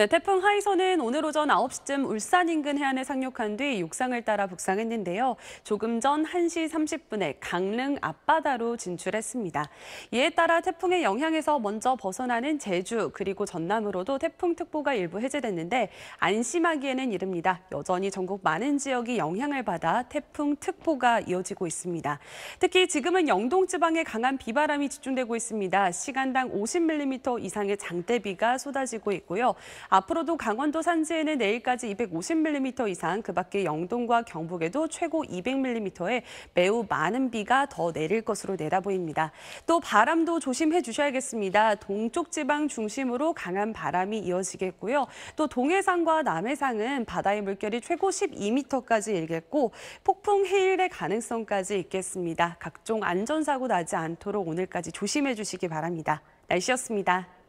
네, 태풍 하이선은 오늘 오전 9시쯤 울산 인근 해안에 상륙한 뒤 육상을 따라 북상했는데요. 조금 전 1시 30분에 강릉 앞바다로 진출했습니다. 이에 따라 태풍의 영향에서 먼저 벗어나는 제주 그리고 전남으로도 태풍특보가 일부 해제됐는데 안심하기에는 이릅니다. 여전히 전국 많은 지역이 영향을 받아 태풍특보가 이어지고 있습니다. 특히 지금은 영동 지방에 강한 비바람이 집중되고 있습니다. 시간당 50mm 이상의 장대비가 쏟아지고 있고요. 앞으로도 강원도 산지에는 내일까지 250mm 이상, 그 밖에 영동과 경북에도 최고 200mm의 매우 많은 비가 더 내릴 것으로 내다보입니다. 또 바람도 조심해 주셔야겠습니다. 동쪽 지방 중심으로 강한 바람이 이어지겠고요. 또 동해상과 남해상은 바다의 물결이 최고 12m까지 일겠고 폭풍 해일의 가능성까지 있겠습니다. 각종 안전사고 나지 않도록 오늘까지 조심해 주시기 바랍니다. 날씨였습니다.